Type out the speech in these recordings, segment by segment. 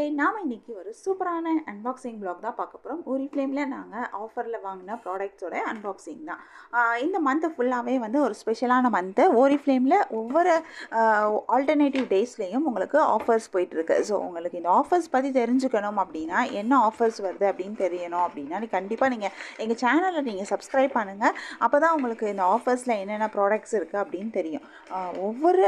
நண்பர்களே நாம் இன்றைக்கி ஒரு சூப்பரான அன்பாக்சிங் பிளாக் தான் பார்க்க போகிறோம் ஒரு ஃப்ளேமில் நாங்கள் ஆஃபரில் வாங்கின ப்ராடக்ட்ஸோட அன்பாக்சிங் தான் இந்த மந்த்து ஃபுல்லாகவே வந்து ஒரு ஸ்பெஷலான மந்த்து ஒரு ஃப்ளேமில் ஒவ்வொரு ஆல்டர்னேட்டிவ் டேஸ்லேயும் உங்களுக்கு ஆஃபர்ஸ் போயிட்டுருக்கு ஸோ உங்களுக்கு இந்த ஆஃபர்ஸ் பற்றி தெரிஞ்சுக்கணும் அப்படின்னா என்ன ஆஃபர்ஸ் வருது அப்படின்னு தெரியணும் அப்படின்னா கண்டிப்பாக நீங்கள் எங்கள் சேனலை நீங்கள் சப்ஸ்கிரைப் பண்ணுங்கள் அப்போ தான் உங்களுக்கு இந்த ஆஃபர்ஸில் என்னென்ன ப்ராடக்ட்ஸ் இருக்குது அப்படின்னு தெரியும் ஒவ்வொரு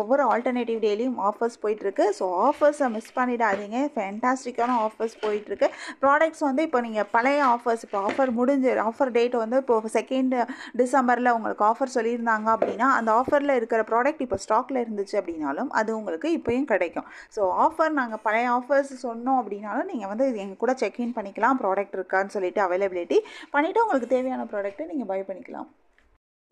ஒவ்வொரு ஆல்டர்னேட்டிவ் டேலையும் ஆஃபர்ஸ் போயிட்டுருக்கு ஸோ ஆஃபர்ஸை மிஸ் பண்ணிடாதீங்க மறந்துடாதீங்க ஃபேண்டாஸ்டிக்கான ஆஃபர்ஸ் போயிட்டுருக்கு ப்ராடக்ட்ஸ் வந்து இப்போ நீங்கள் பழைய ஆஃபர்ஸ் இப்போ ஆஃபர் முடிஞ்சு ஆஃபர் டேட் வந்து இப்போ செகண்ட் டிசம்பரில் உங்களுக்கு ஆஃபர் சொல்லியிருந்தாங்க அப்படின்னா அந்த ஆஃபரில் இருக்கிற ப்ராடக்ட் இப்போ ஸ்டாக்கில் இருந்துச்சு அப்படின்னாலும் அது உங்களுக்கு இப்போயும் கிடைக்கும் ஸோ ஆஃபர் நாங்கள் பழைய ஆஃபர்ஸ் சொன்னோம் அப்படின்னாலும் நீங்கள் வந்து இது எங்கள் கூட செக்இன் பண்ணிக்கலாம் ப்ராடக்ட் இருக்கான்னு சொல்லிட்டு அவைலபிலிட்டி பண்ணிவிட்டு உங்களுக்கு தேவையான ப்ராடக்ட்டை நீங்கள் பை பண்ணிக்கலாம்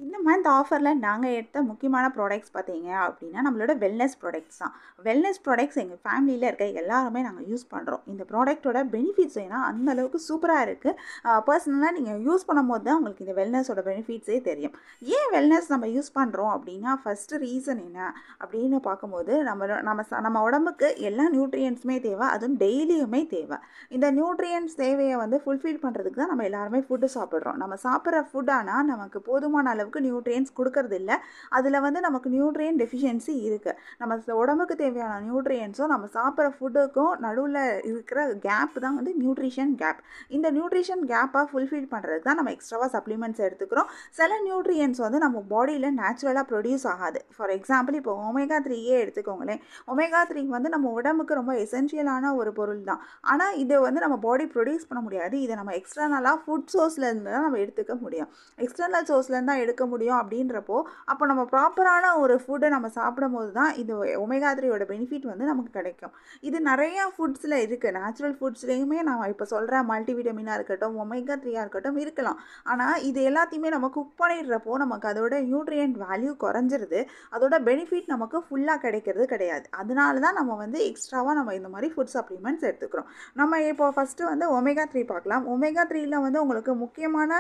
இந்த மந்த் ஆஃபரில் நாங்கள் எடுத்த முக்கியமான ப்ராடக்ட்ஸ் பார்த்தீங்க அப்படின்னா நம்மளோட வெல்னஸ் ப்ராடக்ட்ஸ் தான் வெல்னஸ் ப்ராடக்ட்ஸ் எங்கள் ஃபேமிலியில் இருக்க எல்லாருமே நாங்கள் யூஸ் பண்ணுறோம் இந்த ப்ராடக்ட்டோட பெனிஃபிட்ஸ் ஏன்னா அந்த அளவுக்கு சூப்பராக இருக்குது பர்சனலாக நீங்கள் யூஸ் பண்ணும்போது தான் உங்களுக்கு இந்த வெல்னஸோட பெனிஃபிட்ஸே தெரியும் ஏன் வெல்னஸ் நம்ம யூஸ் பண்ணுறோம் அப்படின்னா ஃபஸ்ட்டு ரீசன் என்ன அப்படின்னு பார்க்கும்போது நம்ம நம்ம நம்ம உடம்புக்கு எல்லா நியூட்ரியன்ஸுமே தேவை அதுவும் டெய்லியுமே தேவை இந்த நியூட்ரியன்ஸ் தேவையை வந்து ஃபுல்ஃபில் பண்ணுறதுக்கு தான் நம்ம எல்லாருமே ஃபுட்டு சாப்பிட்றோம் நம்ம சாப்பிட்ற ஃபுட்டானால் நமக்கு போதுமான அளவு அளவுக்கு நியூட்ரியன்ஸ் கொடுக்கறது இல்லை அதில் வந்து நமக்கு நியூட்ரியன் டெஃபிஷியன்சி இருக்குது நம்ம உடம்புக்கு தேவையான நியூட்ரியன்ஸும் நம்ம சாப்பிட்ற ஃபுட்டுக்கும் நடுவில் இருக்கிற கேப் தான் வந்து நியூட்ரிஷன் கேப் இந்த நியூட்ரிஷன் கேப்பாக ஃபுல்ஃபில் பண்ணுறதுக்கு தான் நம்ம எக்ஸ்ட்ராவாக சப்ளிமெண்ட்ஸ் எடுத்துக்கிறோம் சில நியூட்ரியன்ஸ் வந்து நம்ம பாடியில் நேச்சுரலாக ப்ரொடியூஸ் ஆகாது ஃபார் எக்ஸாம்பிள் இப்போ ஒமேகா த்ரீயே எடுத்துக்கோங்களேன் ஒமேகா த்ரீ வந்து நம்ம உடம்புக்கு ரொம்ப எசென்ஷியலான ஒரு பொருள் தான் ஆனால் இதை வந்து நம்ம பாடி ப்ரொடியூஸ் பண்ண முடியாது இதை நம்ம எக்ஸ்டர்னலாக ஃபுட் சோர்ஸ்லேருந்து தான் நம்ம எடுத்துக்க முடியும் எக்ஸ்டர்னல் சோர்ஸ்லேருந்து தான் எடுக்க இருக்க முடியும் அப்படின்றப்போ அப்போ நம்ம ப்ராப்பரான ஒரு ஃபுட்டை நம்ம சாப்பிடும் போது தான் இது ஒமேகா த்ரீயோட பெனிஃபிட் வந்து நமக்கு கிடைக்கும் இது நிறையா ஃபுட்ஸில் இருக்குது நேச்சுரல் ஃபுட்ஸ்லேயுமே நான் இப்போ சொல்கிற மல்டிவிட்டமினாக இருக்கட்டும் ஒமேகா த்ரீயாக இருக்கட்டும் இருக்கலாம் ஆனால் இது எல்லாத்தையுமே நம்ம குக் பண்ணிடுறப்போ நமக்கு அதோட நியூட்ரியன்ட் வேல்யூ குறைஞ்சிருது அதோட பெனிஃபிட் நமக்கு ஃபுல்லாக கிடைக்கிறது கிடையாது அதனால தான் நம்ம வந்து எக்ஸ்ட்ராவாக நம்ம இந்த மாதிரி ஃபுட் சப்ளிமெண்ட்ஸ் எடுத்துக்கிறோம் நம்ம இப்போ ஃபஸ்ட்டு வந்து ஒமேகா த்ரீ பார்க்கலாம் ஒமேகா த்ரீயில் வந்து உங்களுக்கு முக்கியமான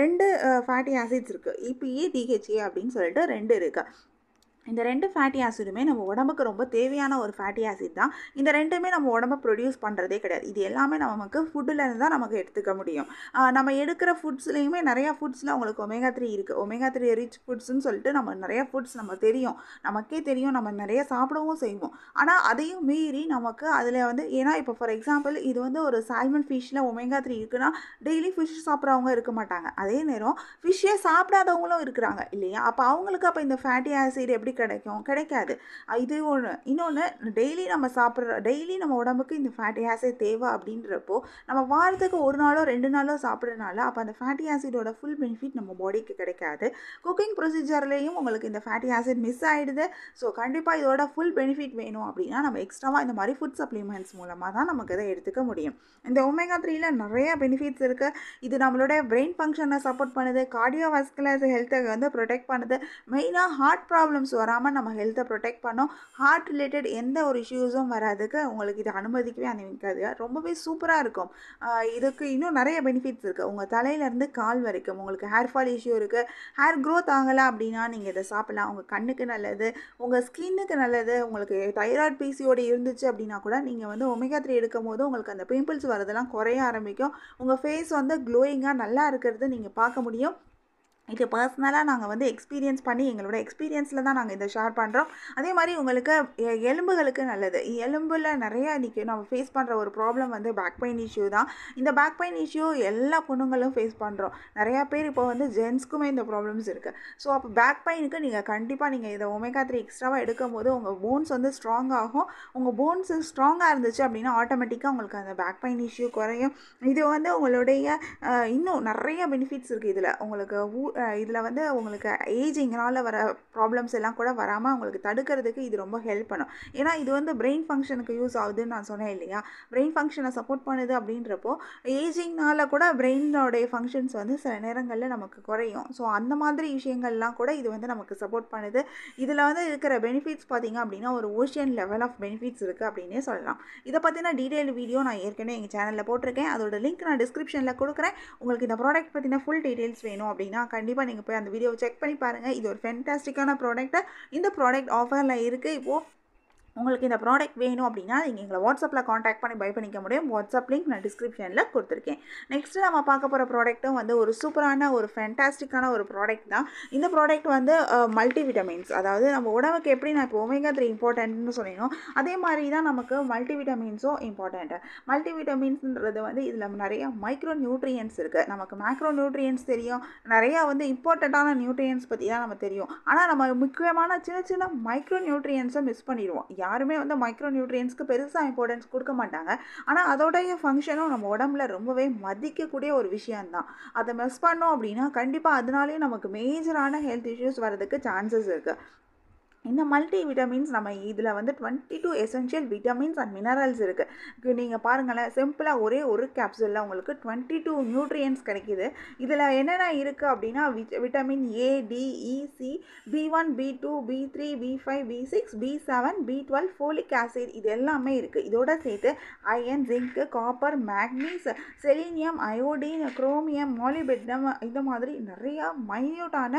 ரெண்டு ஃபேட்டி ஆசிட்ஸ் இருக்குது டிபிஏ டிஹெச்ஏ e, e அப்படின்னு சொல்லிட்டு ரெண்டு இருக்குது இந்த ரெண்டு ஃபேட்டி ஆசிடுமே நம்ம உடம்புக்கு ரொம்ப தேவையான ஒரு ஃபேட்டி ஆசிட் தான் இந்த ரெண்டுமே நம்ம உடம்பை ப்ரொடியூஸ் பண்ணுறதே கிடையாது இது எல்லாமே நமக்கு ஃபுட்டுலேருந்து தான் நமக்கு எடுத்துக்க முடியும் நம்ம எடுக்கிற ஃபுட்ஸ்லேயுமே நிறையா ஃபுட்ஸில் உங்களுக்கு ஒமேகா த்ரீ இருக்குது ஒமேகா த்ரீ ரிச் ஃபுட்ஸ்னு சொல்லிட்டு நம்ம நிறையா ஃபுட்ஸ் நம்ம தெரியும் நமக்கே தெரியும் நம்ம நிறைய சாப்பிடவும் செய்வோம் ஆனால் அதையும் மீறி நமக்கு அதில் வந்து ஏன்னா இப்போ ஃபார் எக்ஸாம்பிள் இது வந்து ஒரு சால்மன் ஃபிஷ்ஷில் ஒமேகா த்ரீ இருக்குன்னா டெய்லி ஃபிஷ் சாப்பிட்றவங்க இருக்க மாட்டாங்க அதே நேரம் ஃபிஷ்ஷே சாப்பிடாதவங்களும் இருக்கிறாங்க இல்லையா அப்போ அவங்களுக்கு அப்போ இந்த ஃபேட்டி ஆசிட் எப்படி எப்படி கிடைக்கும் கிடைக்காது இது ஒன்று இன்னொன்று டெய்லி நம்ம சாப்பிட்ற டெய்லி நம்ம உடம்புக்கு இந்த ஃபேட்டி ஆசிட் தேவை அப்படின்றப்போ நம்ம வாரத்துக்கு ஒரு நாளோ ரெண்டு நாளோ சாப்பிட்றதுனால அப்போ அந்த ஃபேட்டி ஆசிடோட ஃபுல் பெனிஃபிட் நம்ம பாடிக்கு கிடைக்காது குக்கிங் ப்ரொசீஜர்லேயும் உங்களுக்கு இந்த ஃபேட்டி ஆசிட் மிஸ் ஆகிடுது ஸோ கண்டிப்பாக இதோட ஃபுல் பெனிஃபிட் வேணும் அப்படின்னா நம்ம எக்ஸ்ட்ராவாக இந்த மாதிரி ஃபுட் சப்ளிமெண்ட்ஸ் மூலமாக தான் நமக்கு இதை எடுத்துக்க முடியும் இந்த ஒமேகா த்ரீல நிறைய பெனிஃபிட்ஸ் இருக்குது இது நம்மளோட பிரெயின் ஃபங்க்ஷனை சப்போர்ட் பண்ணுது கார்டியோவாஸ்குலர் ஹெல்த்தை வந்து ப்ரொடெக்ட் பண்ணுது மெயினாக ஹார்ட் ப்ராப்ளம்ஸ் வராமல் நம்ம ஹெல்த்தை ப்ரொடெக்ட் பண்ணோம் ஹார்ட் ரிலேட்டட் எந்த ஒரு இஷ்யூஸும் வராதுக்கு உங்களுக்கு இதை அனுமதிக்கவே அனுமதிக்காது ரொம்பவே சூப்பராக இருக்கும் இதுக்கு இன்னும் நிறைய பெனிஃபிட்ஸ் இருக்குது உங்கள் தலையிலேருந்து கால் வரைக்கும் உங்களுக்கு ஹேர் ஃபால் இஷ்யூ இருக்குது ஹேர் க்ரோத் ஆகலை அப்படின்னா நீங்கள் இதை சாப்பிடலாம் உங்கள் கண்ணுக்கு நல்லது உங்கள் ஸ்கின்னுக்கு நல்லது உங்களுக்கு தைராய்டு பிசியோடு இருந்துச்சு அப்படின்னா கூட நீங்கள் வந்து ஒமேகா த்ரீ எடுக்கும் போது உங்களுக்கு அந்த பிம்பிள்ஸ் வரதெல்லாம் குறைய ஆரம்பிக்கும் உங்கள் ஃபேஸ் வந்து க்ளோயிங்காக நல்லா இருக்கிறது நீங்கள் பார்க்க முடியும் இது பர்சனலாக நாங்கள் வந்து எக்ஸ்பீரியன்ஸ் பண்ணி எங்களோட எக்ஸ்பீரியன்ஸில் தான் நாங்கள் இதை ஷேர் பண்ணுறோம் அதே மாதிரி உங்களுக்கு எலும்புகளுக்கு நல்லது எலும்பில் நிறைய இன்றைக்கி நம்ம ஃபேஸ் பண்ணுற ஒரு ப்ராப்ளம் வந்து பேக் பெயின் இஷ்யூ தான் இந்த பேக் பெயின் இஷ்யூ எல்லா பொண்ணுங்களும் ஃபேஸ் பண்ணுறோம் நிறையா பேர் இப்போ வந்து ஜென்ஸ்க்குமே இந்த ப்ராப்ளம்ஸ் இருக்குது ஸோ அப்போ பேக் பெயினுக்கு நீங்கள் கண்டிப்பாக நீங்கள் இதை ஒமேகா த்ரீ எக்ஸ்ட்ராவாக எடுக்கும் போது உங்கள் போன்ஸ் வந்து ஸ்ட்ராங் ஆகும் உங்கள் போன்ஸ் ஸ்ட்ராங்காக இருந்துச்சு அப்படின்னா ஆட்டோமேட்டிக்காக உங்களுக்கு அந்த பேக் பெயின் இஷ்யூ குறையும் இது வந்து உங்களுடைய இன்னும் நிறைய பெனிஃபிட்ஸ் இருக்குது இதில் உங்களுக்கு இதில் வந்து உங்களுக்கு ஏஜிங்கனால் வர ப்ராப்ளம்ஸ் எல்லாம் கூட வராமல் உங்களுக்கு தடுக்கிறதுக்கு இது ரொம்ப ஹெல்ப் பண்ணும் ஏன்னா இது வந்து பிரெயின் ஃபங்க்ஷனுக்கு யூஸ் ஆகுதுன்னு நான் சொன்னேன் இல்லையா பிரெயின் ஃபங்க்ஷனை சப்போர்ட் பண்ணுது அப்படின்றப்போ ஏஜிங்னால் கூட பிரெயினோடைய ஃபங்க்ஷன்ஸ் வந்து சில நேரங்களில் நமக்கு குறையும் ஸோ அந்த மாதிரி விஷயங்கள்லாம் கூட இது வந்து நமக்கு சப்போர்ட் பண்ணுது இதில் வந்து இருக்கிற பெனிஃபிட்ஸ் பார்த்திங்க அப்படின்னா ஒரு ஓஷியன் லெவல் ஆஃப் பெனிஃபிட்ஸ் இருக்குது அப்படின்னே சொல்லலாம் இதை பற்றின டீட்டெயில் வீடியோ நான் ஏற்கனவே எங்கள் சேனலில் போட்டிருக்கேன் அதோட லிங்க் நான் டிஸ்கிரிப்ஷனில் கொடுக்குறேன் உங்களுக்கு இந்த ப்ராடக்ட் பற்றின ஃபுல் டீட்டெயில்ஸ் வேணும் அப்படின்னா கண்டிப்பாக கண்டிப்பாக நீங்கள் போய் அந்த வீடியோவை செக் பண்ணி பாருங்கள் இது ஒரு ஃபென்டாஸ்டிக்கான ப்ராடக்ட்டை இந்த ப்ராடக்ட் ஆஃபரில் இருக்குது இப்போது உங்களுக்கு இந்த ப்ராடக்ட் வேணும் அப்படின்னா நீங்கள் எங்களை வாட்ஸ்அப்பில் காண்டாக்ட் பண்ணி பை பண்ணிக்க முடியும் வாட்ஸ்அப் லிங்க் நான் டிஸ்கிரிப்ஷனில் கொடுத்துருக்கேன் நெக்ஸ்ட்டு நம்ம பார்க்க போகிற ப்ராடக்ட்டும் வந்து ஒரு சூப்பரான ஒரு ஃபேன்டாஸ்டிக்கான ஒரு ப்ராடக்ட் தான் இந்த ப்ராடக்ட் வந்து மல்டி விட்டமின்ஸ் அதாவது நம்ம உடம்புக்கு எப்படி நான் இப்போ ஒமேகா த்ரீ இம்பார்ட்டன்ட்னு சொன்னோம் அதே மாதிரி தான் நமக்கு மல்டி விட்டமின்ஸும் இம்பார்ட்டண்ட்டு மல்டி விட்டமின்ஸுன்றது வந்து இதில் நிறைய மைக்ரோ நியூட்ரியன்ஸ் இருக்குது நமக்கு மேக்ரோ நியூட்ரியன்ஸ் தெரியும் நிறையா வந்து இம்பார்ட்டண்ட்டான நியூட்ரியன்ஸ் பற்றி தான் நம்ம தெரியும் ஆனால் நம்ம முக்கியமான சின்ன சின்ன மைக்ரோ நியூட்ரியன்ஸை மிஸ் பண்ணிடுவோம் யாருமே வந்து மைக்ரோ நியூட்ரியன்ஸ்க்கு பெருசாக இம்பார்ட்டன்ஸ் கொடுக்க மாட்டாங்க ஆனால் அதோடைய ஃபங்க்ஷனும் நம்ம உடம்புல ரொம்பவே மதிக்கக்கூடிய ஒரு விஷயந்தான் அதை மிஸ் பண்ணோம் அப்படின்னா கண்டிப்பாக அதனாலேயே நமக்கு மேஜரான ஹெல்த் இஷ்யூஸ் வரதுக்கு சான்சஸ் இருக்குது இந்த மல்டி விட்டமின்ஸ் நம்ம இதில் வந்து twenty two essential vitamins and minerals இருக்குது நீங்கள் பாருங்களேன் சிம்பிளாக ஒரே ஒரு கேப்சூலில் உங்களுக்கு டுவெண்ட்டி டூ நியூட்ரியன்ஸ் கிடைக்கிது இதில் என்னென்ன இருக்குது அப்படின்னா vitamin A D E C B one B two B three B five B six B seven B twelve folic acid இது எல்லாமே இருக்குது இதோட சேர்த்து iron zinc copper manganese selenium iodine chromium molybdenum இந்த மாதிரி நிறையா மைன்யூட்டான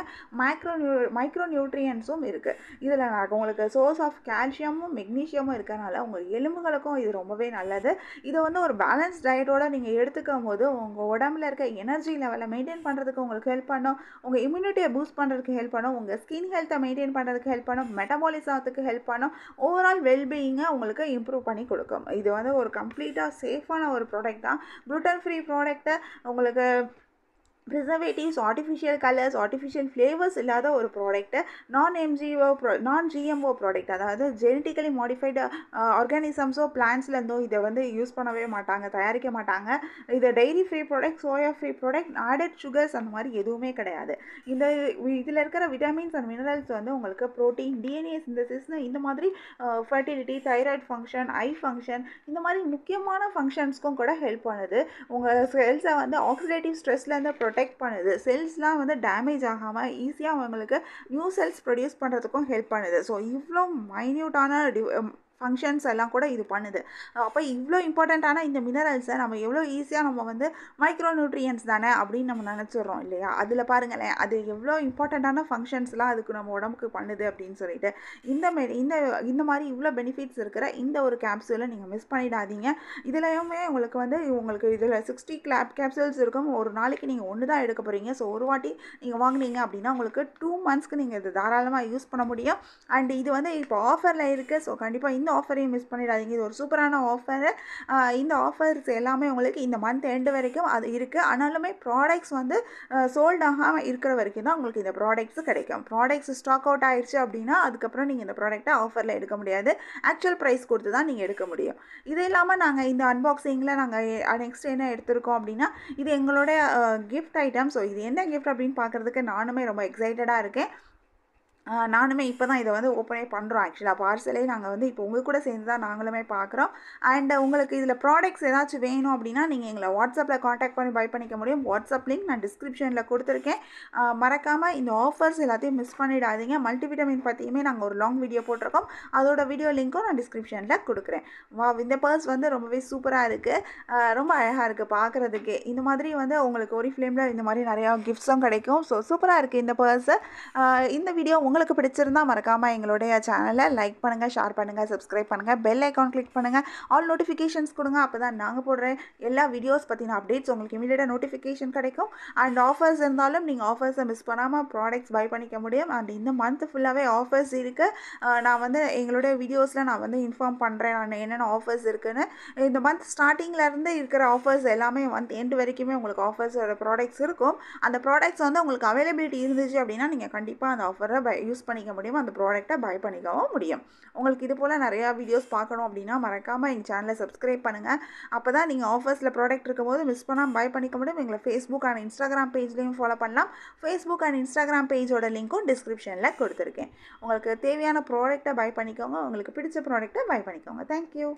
மைக்ரோ நியூ மைக்ரோ நியூட்ரியன்ஸும் இருக்குது இதில் உங்களுக்கு சோர்ஸ் ஆஃப் கால்சியமும் மெக்னீஷியமும் இருக்கனால உங்கள் எலும்புகளுக்கும் இது ரொம்பவே நல்லது இதை வந்து ஒரு பேலன்ஸ் டயட்டோட நீங்கள் எடுத்துக்கும் போது உங்கள் உடம்புல இருக்க எனர்ஜி லெவலை மெயின்டைன் பண்ணுறதுக்கு உங்களுக்கு ஹெல்ப் பண்ணும் உங்கள் இம்யூனிட்டியை பூஸ்ட் பண்ணுறதுக்கு ஹெல்ப் பண்ணும் உங்கள் ஸ்கின் ஹெல்த்தை மெயின்டைன் பண்ணுறதுக்கு ஹெல்ப் பண்ணும் மெட்டபாலிசத்துக்கு ஹெல்ப் பண்ணும் ஓவரால் வெல்பீயிங்கை உங்களுக்கு இம்ப்ரூவ் பண்ணி கொடுக்கும் இது வந்து ஒரு கம்ப்ளீட்டாக சேஃபான ஒரு ப்ராடக்ட் தான் ப்ளூட்டன் ஃப்ரீ ப்ராடக்ட்டை உங்களுக்கு preservatives artificial colours artificial flavours இல்லாத ஒரு product non MGO pro non GMO product அதாவது ஜெனட்டிக்கலி மாடிஃபைடு ஆர்கானிசம்ஸோ பிளான்ஸ்லேருந்தோ இதை வந்து யூஸ் பண்ணவே மாட்டாங்க தயாரிக்க மாட்டாங்க இது dairy free product soya free product added sugars அந்த மாதிரி எதுவுமே கிடையாது இந்த இதில் இருக்கிற விட்டமின்ஸ் அண்ட் மினரல்ஸ் வந்து உங்களுக்கு ப்ரோட்டீன் டிஎன்ஏ சிந்தசிஸ்னு இந்த மாதிரி fertility thyroid function eye function இந்த மாதிரி முக்கியமான ஃபங்க்ஷன்ஸ்க்கும் கூட ஹெல்ப் பண்ணுது உங்கள் செல்ஸை வந்து ஆக்சிடேட்டிவ் ஸ்ட்ரெஸ்லேருந்து ப்ரொ ப்ரொடெக்ட் பண்ணுது செல்ஸ்லாம் வந்து டேமேஜ் ஆகாமல் ஈஸியாக அவங்களுக்கு நியூ செல்ஸ் ப்ரொடியூஸ் பண்ணுறதுக்கும் ஹெல்ப் பண்ணுது ஸோ இவ்வளோ மைன்யூட்டான ஃபங்க்ஷன்ஸ் எல்லாம் கூட இது பண்ணுது அப்போ இவ்வளோ இம்பார்ட்டண்ட்டான இந்த மினரல்ஸை நம்ம எவ்வளோ ஈஸியாக நம்ம வந்து மைக்ரோ நியூட்ரியன்ஸ் தானே அப்படின்னு நம்ம நினச்சிடுறோம் இல்லையா அதில் பாருங்களேன் அது எவ்வளோ இம்பார்ட்டண்ட்டான ஃபங்க்ஷன்ஸ்லாம் அதுக்கு நம்ம உடம்புக்கு பண்ணுது அப்படின்னு சொல்லிட்டு இந்த இந்த இந்த மாதிரி இவ்வளோ பெனிஃபிட்ஸ் இருக்கிற இந்த ஒரு கேப்சூலை நீங்கள் மிஸ் பண்ணிடாதீங்க இதுலையுமே உங்களுக்கு வந்து உங்களுக்கு இதில் சிக்ஸ்டி கிளாப் கேப்சூல்ஸ் இருக்கும் ஒரு நாளைக்கு நீங்கள் ஒன்று தான் எடுக்க போகிறீங்க ஸோ ஒரு வாட்டி நீங்கள் வாங்கினீங்க அப்படின்னா உங்களுக்கு டூ மந்த்ஸ்க்கு நீங்கள் இது தாராளமாக யூஸ் பண்ண முடியும் அண்ட் இது வந்து இப்போ ஆஃபரில் இருக்குது ஸோ கண்டிப்பாக இந்த ஆஃபரையும் மிஸ் பண்ணிடாதீங்க இது ஒரு சூப்பரான ஆஃபரு இந்த ஆஃபர்ஸ் எல்லாமே உங்களுக்கு இந்த மந்த் எண்டு வரைக்கும் அது இருக்குது ஆனாலுமே ப்ராடக்ட்ஸ் வந்து சோல்ட் ஆகாமல் இருக்கிற வரைக்கும் தான் உங்களுக்கு இந்த ப்ராடக்ட்ஸ் கிடைக்கும் ப்ராடக்ட்ஸ் ஸ்டாக் அவுட் ஆயிடுச்சு அப்படின்னா அதுக்கப்புறம் நீங்கள் இந்த ப்ராடக்ட்டை ஆஃபரில் எடுக்க முடியாது ஆக்சுவல் ப்ரைஸ் கொடுத்து தான் நீங்கள் எடுக்க முடியும் இது இல்லாமல் நாங்கள் இந்த அன்பாக்சிங்கில் நாங்கள் நெக்ஸ்ட் என்ன எடுத்திருக்கோம் அப்படின்னா இது எங்களோட கிஃப்ட் ஐட்டம் ஸோ இது என்ன கிஃப்ட் அப்படின்னு பார்க்குறதுக்கு நானுமே ரொம்ப எக்ஸைட்டடாக இருக்கேன் நானுமே இப்போ தான் இதை வந்து ஓப்பனே பண்ணுறோம் ஆக்சுவலாக பார்சலே நாங்கள் வந்து இப்போ உங்கள் கூட சேர்ந்து தான் நாங்களுமே பார்க்குறோம் அண்ட் உங்களுக்கு இதில் ப்ராடக்ட்ஸ் ஏதாச்சும் வேணும் அப்படின்னா நீங்கள் எங்களை வாட்ஸ்அப்பில் காண்டாக்ட் பண்ணி பை பண்ணிக்க முடியும் வாட்ஸ்அப் லிங்க் நான் டிஸ்கிரிப்ஷனில் கொடுத்துருக்கேன் மறக்காமல் இந்த ஆஃபர்ஸ் எல்லாத்தையும் மிஸ் பண்ணிடாதீங்க மல்டிவிட்டமின் பற்றியுமே நாங்கள் ஒரு லாங் வீடியோ போட்டிருக்கோம் அதோட வீடியோ லிங்க்கும் நான் டிஸ்கிரிப்ஷனில் கொடுக்குறேன் வா இந்த பர்ஸ் வந்து ரொம்பவே சூப்பராக இருக்குது ரொம்ப அழகாக இருக்குது பார்க்குறதுக்கு இந்த மாதிரி வந்து உங்களுக்கு ஒரு ஃப்ளேமில் இந்த மாதிரி நிறையா கிஃப்ட்ஸும் கிடைக்கும் ஸோ சூப்பராக இருக்குது இந்த பர்ஸு இந்த வீடியோ உங்களுக்கு பிடிச்சிருந்தால் மறக்காமல் எங்களுடைய சேனலை லைக் பண்ணுங்கள் ஷேர் பண்ணுங்கள் சப்ஸ்கிரைப் பண்ணுங்கள் பெல் ஐக்கான் கிளிக் பண்ணுங்கள் ஆல் நோட்டிஃபிகேஷன்ஸ் கொடுங்க அப்போ தான் நாங்கள் போடுற எல்லா வீடியோஸ் பற்றின அப்டேட்ஸ் உங்களுக்கு இமீடியட்டாக நோட்டிஃபிகேஷன் கிடைக்கும் அண்ட் ஆஃபர்ஸ் இருந்தாலும் நீங்கள் ஆஃபர்ஸை மிஸ் பண்ணாமல் ப்ராடக்ட்ஸ் பை பண்ணிக்க முடியும் அண்ட் இந்த மந்த் ஃபுல்லாகவே ஆஃபர்ஸ் இருக்குது நான் வந்து எங்களுடைய வீடியோஸில் நான் வந்து இன்ஃபார்ம் பண்ணுறேன் நான் என்னென்ன ஆஃபர்ஸ் இருக்குதுன்னு இந்த மந்த் ஸ்டார்டிங்லேருந்து இருக்கிற ஆஃபர்ஸ் எல்லாமே மந்த் எண்டு வரைக்குமே உங்களுக்கு ஆஃபர்ஸோட ப்ராடக்ட்ஸ் இருக்கும் அந்த ப்ராடக்ட்ஸ் வந்து உங்களுக்கு அவைலபிலிட்டி இருந்துச்சு அப்படின்னா நீங்கள் கண்டிப்பாக அந்த ஆஃபரை பை யூஸ் பண்ணிக்க முடியுமோ அந்த ப்ராடக்டை பை பண்ணிக்கவும் முடியும் உங்களுக்கு இது போல் நிறையா வீடியோஸ் பார்க்கணும் அப்படின்னா மறக்காமல் எங்கள் சேனலை சப்ஸ்கிரைப் பண்ணுங்கள் அப்போ தான் நீங்கள் ஆஃபர்ஸில் ப்ராடக்ட் இருக்கும்போது மிஸ் பண்ணாமல் பை பண்ணிக்க முடியும் எங்களை ஃபேஸ்புக் அண்ட் இன்ஸ்டாகிராம் பேஜ்லேயும் ஃபாலோ பண்ணலாம் ஃபேஸ்புக் அண்ட் இன்ஸ்டாகிராம் பேஜோட லிங்க்கும் டிஸ்கிரிப்ஷனில் கொடுத்துருக்கேன் உங்களுக்கு தேவையான ப்ராடக்ட்டை பை பண்ணிக்கோங்க உங்களுக்கு பிடிச்ச ப்ராடக்ட்டை பை பண்ணிக்கோங்க தேங்க்யூ